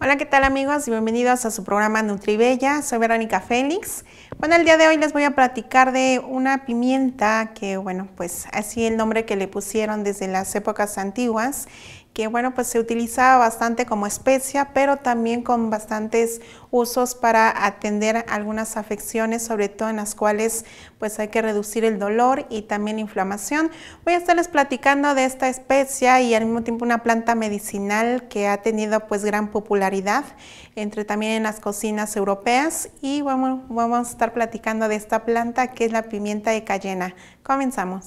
Hola, ¿qué tal amigos? Y bienvenidos a su programa Nutribella. Soy Verónica Félix. Bueno, el día de hoy les voy a platicar de una pimienta que, bueno, pues así el nombre que le pusieron desde las épocas antiguas que bueno, pues se utiliza bastante como especia, pero también con bastantes usos para atender algunas afecciones, sobre todo en las cuales pues hay que reducir el dolor y también la inflamación. Voy a estarles platicando de esta especia y al mismo tiempo una planta medicinal que ha tenido pues gran popularidad entre también en las cocinas europeas y vamos, vamos a estar platicando de esta planta que es la pimienta de cayena. Comenzamos.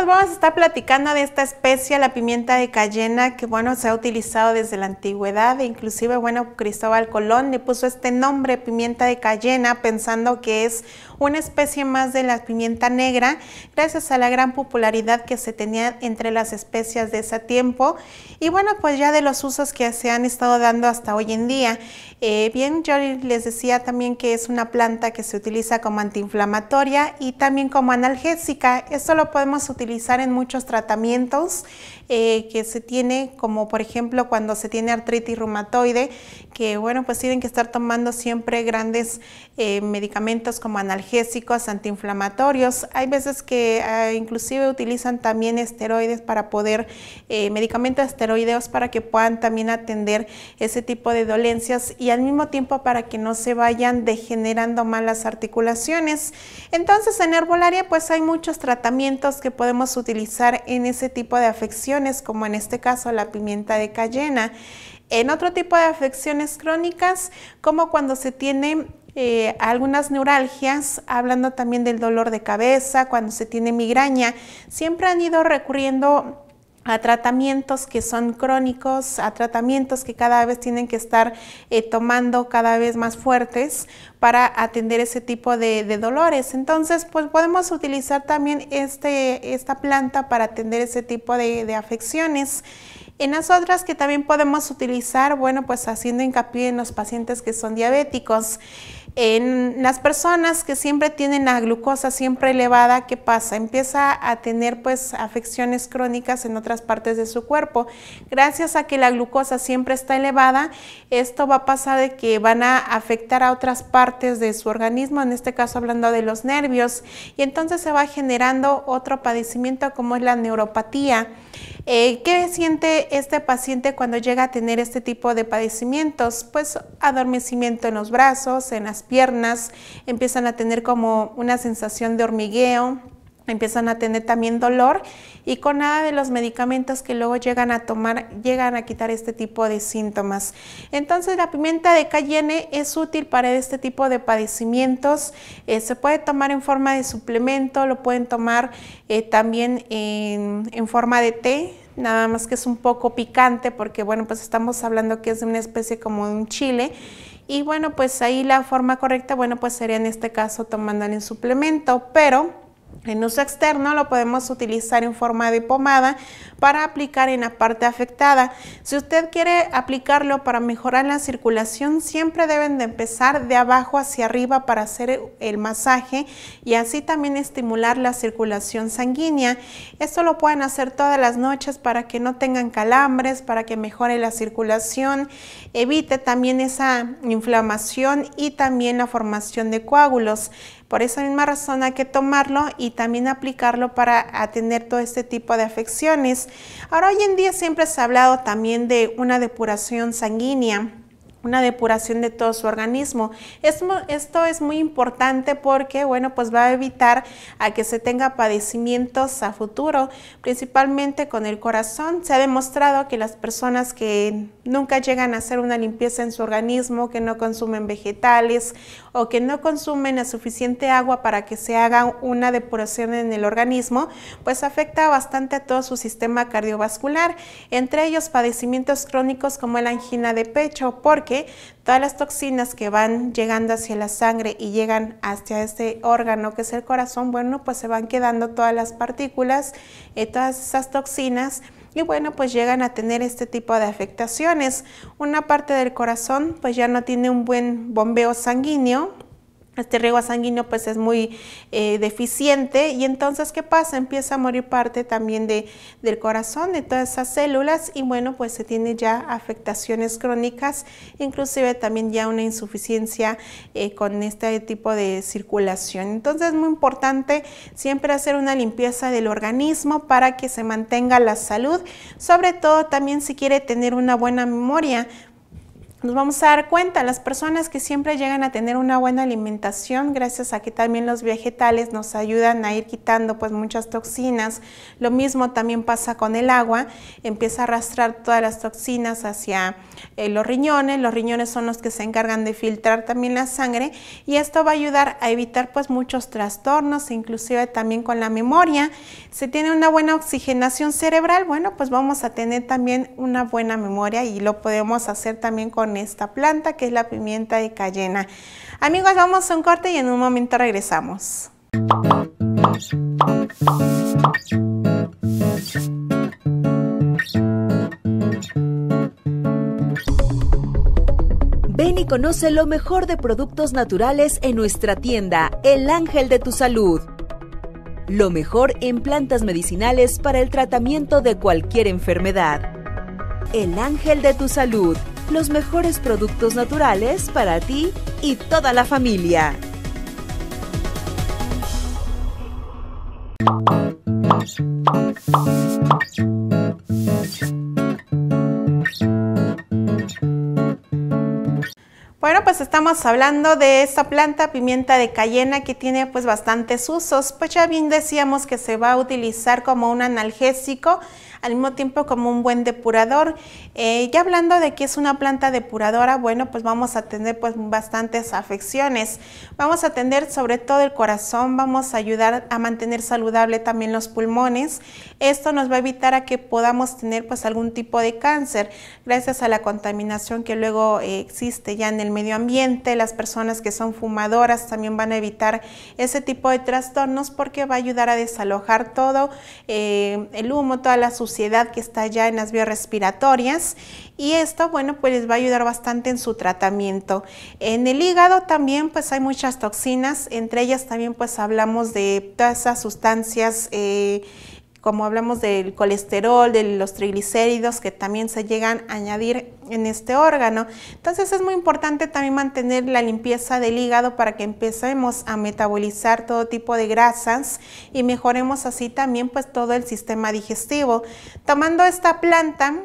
Pues vamos a estar platicando de esta especie la pimienta de cayena, que bueno, se ha utilizado desde la antigüedad, e inclusive bueno, Cristóbal Colón le puso este nombre, pimienta de cayena, pensando que es una especie más de la pimienta negra, gracias a la gran popularidad que se tenía entre las especias de ese tiempo. Y bueno, pues ya de los usos que se han estado dando hasta hoy en día. Eh, bien, yo les decía también que es una planta que se utiliza como antiinflamatoria y también como analgésica. Esto lo podemos utilizar en muchos tratamientos eh, que se tiene, como por ejemplo cuando se tiene artritis reumatoide, que bueno, pues tienen que estar tomando siempre grandes eh, medicamentos como analgésicos, antiinflamatorios. Hay veces que ah, inclusive utilizan también esteroides para poder, eh, medicamentos esteroideos para que puedan también atender ese tipo de dolencias y al mismo tiempo para que no se vayan degenerando malas articulaciones. Entonces en herbolaria pues hay muchos tratamientos que podemos utilizar en ese tipo de afecciones como en este caso la pimienta de cayena. En otro tipo de afecciones crónicas, como cuando se tiene eh, algunas neuralgias, hablando también del dolor de cabeza, cuando se tiene migraña, siempre han ido recurriendo a tratamientos que son crónicos, a tratamientos que cada vez tienen que estar eh, tomando cada vez más fuertes para atender ese tipo de, dolores. Entonces, pues podemos utilizar también este, esta planta para atender ese tipo de afecciones. En las otras que también podemos utilizar, bueno, pues haciendo hincapié en los pacientes que son diabéticos. En las personas que siempre tienen la glucosa siempre elevada, ¿qué pasa? Empieza a tener pues afecciones crónicas en otras partes de su cuerpo. Gracias a que la glucosa siempre está elevada, esto va a pasar de que van a afectar a otras partes de su organismo, en este caso hablando de los nervios, y entonces se va generando otro padecimiento como es la neuropatía. Eh, ¿Qué siente este paciente cuando llega a tener este tipo de padecimientos? Pues adormecimiento en los brazos, en las piernas, empiezan a tener como una sensación de hormigueo, empiezan a tener también dolor y con nada de los medicamentos que luego llegan a tomar llegan a quitar este tipo de síntomas. Entonces la pimienta de cayenne es útil para este tipo de padecimientos. Eh, se puede tomar en forma de suplemento, lo pueden tomar eh, también en, forma de té, nada más que es un poco picante porque bueno pues estamos hablando que es de una especie como un chile y bueno, pues ahí la forma correcta, bueno, pues sería en este caso tomando el suplemento, pero en uso externo lo podemos utilizar en forma de pomada para aplicar en la parte afectada. Si usted quiere aplicarlo para mejorar la circulación, siempre deben de empezar de abajo hacia arriba para hacer el masaje y así también estimular la circulación sanguínea. Esto lo pueden hacer todas las noches para que no tengan calambres, para que mejore la circulación, evite también esa inflamación y también la formación de coágulos. Por esa misma razón hay que tomarlo y también aplicarlo para atender todo este tipo de afecciones. Ahora hoy en día siempre se ha hablado también de una depuración sanguínea una depuración de todo su organismo. Esto, es muy importante porque, bueno, pues va a evitar a que se tenga padecimientos a futuro, principalmente con el corazón. Se ha demostrado que las personas que nunca llegan a hacer una limpieza en su organismo, que no consumen vegetales o que no consumen la suficiente agua para que se haga una depuración en el organismo, pues afecta bastante a todo su sistema cardiovascular, entre ellos padecimientos crónicos como la angina de pecho, porque todas las toxinas que van llegando hacia la sangre y llegan hacia este órgano que es el corazón, bueno, pues se van quedando todas las partículas, eh, todas esas toxinas y bueno, pues llegan a tener este tipo de afectaciones. Una parte del corazón pues ya no tiene un buen bombeo sanguíneo, este riego sanguíneo pues es muy eh, deficiente y entonces ¿qué pasa? Empieza a morir parte también de, del corazón, de todas esas células y bueno pues se tiene ya afectaciones crónicas, inclusive también ya una insuficiencia eh, con este tipo de circulación. Entonces es muy importante siempre hacer una limpieza del organismo para que se mantenga la salud, sobre todo también si quiere tener una buena memoria, nos vamos a dar cuenta, las personas que siempre llegan a tener una buena alimentación, gracias a que también los vegetales nos ayudan a ir quitando pues muchas toxinas, lo mismo también pasa con el agua, empieza a arrastrar todas las toxinas hacia eh, los riñones, los riñones son los que se encargan de filtrar también la sangre y esto va a ayudar a evitar pues muchos trastornos, e inclusive también con la memoria. Si tiene una buena oxigenación cerebral, bueno pues vamos a tener también una buena memoria y lo podemos hacer también con esta planta que es la pimienta de cayena. Amigos, vamos a un corte y en un momento regresamos. Ven y conoce lo mejor de productos naturales en nuestra tienda, El Ángel de tu Salud. Lo mejor en plantas medicinales para el tratamiento de cualquier enfermedad. El Ángel de tu Salud los mejores productos naturales para ti y toda la familia. Bueno, pues estamos hablando de esta planta pimienta de cayena que tiene pues bastantes usos. Pues ya bien decíamos que se va a utilizar como un analgésico al mismo tiempo como un buen depurador. Eh, ya hablando de que es una planta depuradora, bueno, pues vamos a tener pues bastantes afecciones. Vamos a atender sobre todo el corazón, vamos a ayudar a mantener saludable también los pulmones. Esto nos va a evitar a que podamos tener pues algún tipo de cáncer gracias a la contaminación que luego eh, existe ya en el medio ambiente. Las personas que son fumadoras también van a evitar ese tipo de trastornos porque va a ayudar a desalojar todo eh, el humo, todas las sustancias que está ya en las vías respiratorias y esto, bueno, pues les va a ayudar bastante en su tratamiento. En el hígado también pues hay muchas toxinas, entre ellas también pues hablamos de todas esas sustancias eh, como hablamos del colesterol, de los triglicéridos que también se llegan a añadir en este órgano. Entonces es muy importante también mantener la limpieza del hígado para que empecemos a metabolizar todo tipo de grasas y mejoremos así también pues todo el sistema digestivo. Tomando esta planta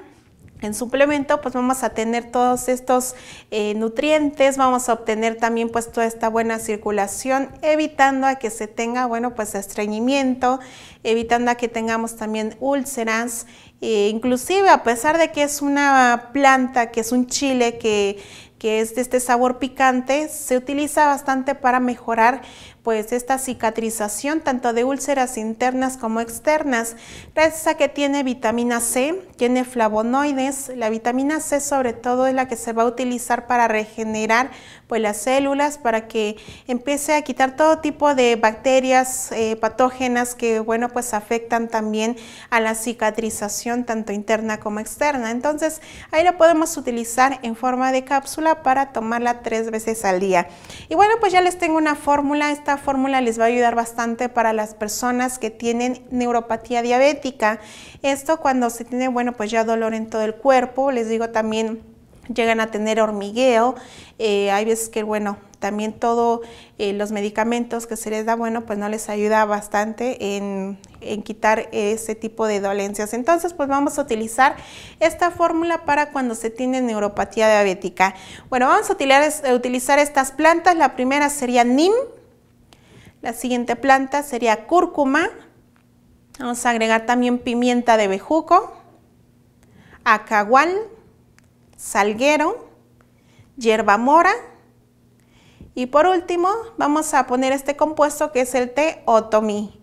en suplemento, pues vamos a tener todos estos eh, nutrientes, vamos a obtener también pues toda esta buena circulación, evitando a que se tenga, bueno, pues estreñimiento, evitando a que tengamos también úlceras, e inclusive a pesar de que es una planta, que es un chile que que es de este sabor picante, se utiliza bastante para mejorar pues esta cicatrización tanto de úlceras internas como externas, gracias a que tiene vitamina C, tiene flavonoides. La vitamina C sobre todo es la que se va a utilizar para regenerar pues las células, para que empiece a quitar todo tipo de bacterias eh, patógenas que bueno pues afectan también a la cicatrización tanto interna como externa. Entonces ahí la podemos utilizar en forma de cápsula para tomarla tres veces al día. Y bueno pues ya les tengo una fórmula, esta fórmula les va a ayudar bastante para las personas que tienen neuropatía diabética. Esto cuando se tiene, bueno, pues ya dolor en todo el cuerpo. Les digo también llegan a tener hormigueo, eh, hay veces que, bueno, también todos eh, los medicamentos que se les da, bueno, pues no les ayuda bastante en, quitar ese tipo de dolencias. Entonces, pues vamos a utilizar esta fórmula para cuando se tiene neuropatía diabética. Bueno, vamos a utilizar, utilizar estas plantas. La primera sería NIM, la siguiente planta sería cúrcuma. Vamos a agregar también pimienta de bejuco, acagual, salguero, hierba mora. Y por último, vamos a poner este compuesto que es el té otomi.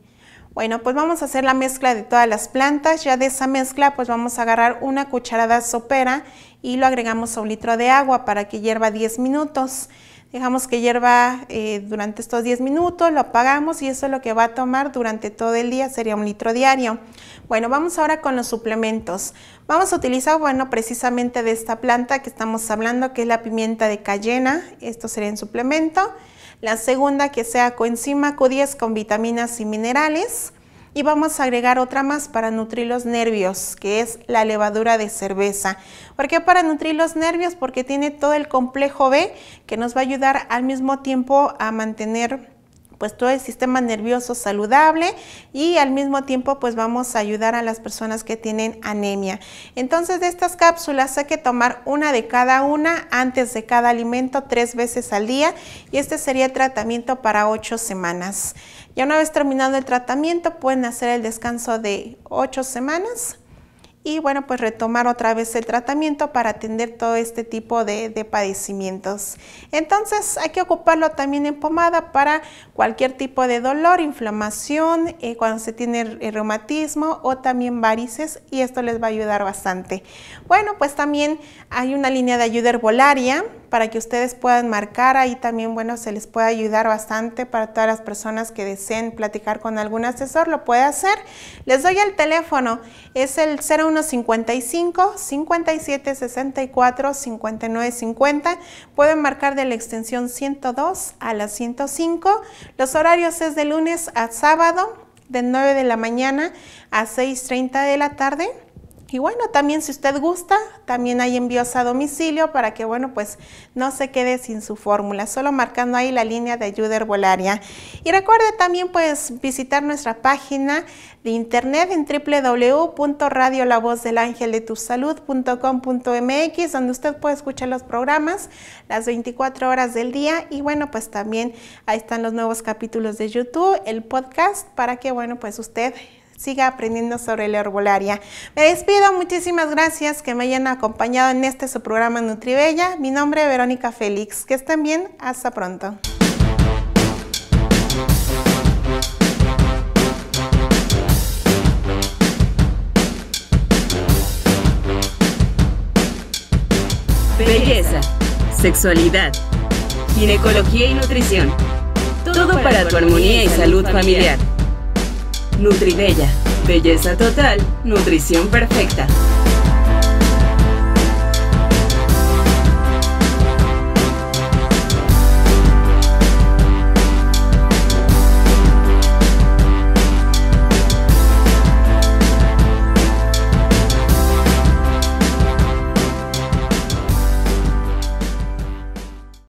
Bueno, pues vamos a hacer la mezcla de todas las plantas. Ya de esa mezcla, pues vamos a agarrar una cucharada sopera y lo agregamos a un litro de agua para que hierva 10 minutos dejamos que hierva eh, durante estos 10 minutos, lo apagamos y eso es lo que va a tomar durante todo el día, sería un litro diario. Bueno, vamos ahora con los suplementos. Vamos a utilizar, bueno, precisamente de esta planta que estamos hablando, que es la pimienta de cayena, esto sería en suplemento. La segunda que sea coenzima Q10 con vitaminas y minerales y vamos a agregar otra más para nutrir los nervios, que es la levadura de cerveza. ¿Por qué para nutrir los nervios? Porque tiene todo el complejo B que nos va a ayudar al mismo tiempo a mantener pues todo el sistema nervioso saludable y al mismo tiempo pues vamos a ayudar a las personas que tienen anemia. Entonces de estas cápsulas hay que tomar una de cada una antes de cada alimento tres veces al día y este sería el tratamiento para ocho semanas. Ya una vez terminado el tratamiento pueden hacer el descanso de 8 semanas y bueno, pues retomar otra vez el tratamiento para atender todo este tipo de, padecimientos. Entonces hay que ocuparlo también en pomada para cualquier tipo de dolor, inflamación, eh, cuando se tiene reumatismo o también varices y esto les va a ayudar bastante. Bueno, pues también hay una línea de ayuda herbolaria para que ustedes puedan marcar. Ahí también, bueno, se les puede ayudar bastante para todas las personas que deseen platicar con algún asesor, lo puede hacer. Les doy el teléfono, es el 0155 57 64 59 50. Pueden marcar de la extensión 102 a la 105. Los horarios es de lunes a sábado, de 9 de la mañana a 6.30 de la tarde y bueno, también si usted gusta, también hay envíos a domicilio para que, bueno, pues no se quede sin su fórmula, solo marcando ahí la línea de ayuda herbolaria. Y recuerde también, pues, visitar nuestra página de internet en www.radiolavozdelangeldetusalud.com.mx, donde usted puede escuchar los programas las 24 horas del día. Y bueno, pues también ahí están los nuevos capítulos de YouTube, el podcast, para que, bueno, pues usted siga aprendiendo sobre la herbolaria. Me despido, muchísimas gracias que me hayan acompañado en este su programa Nutribella. Mi nombre es Verónica Félix. Que estén bien, hasta pronto. Belleza, sexualidad, ginecología y nutrición. Todo para tu armonía y salud familiar. Nutribella. Belleza total, nutrición perfecta.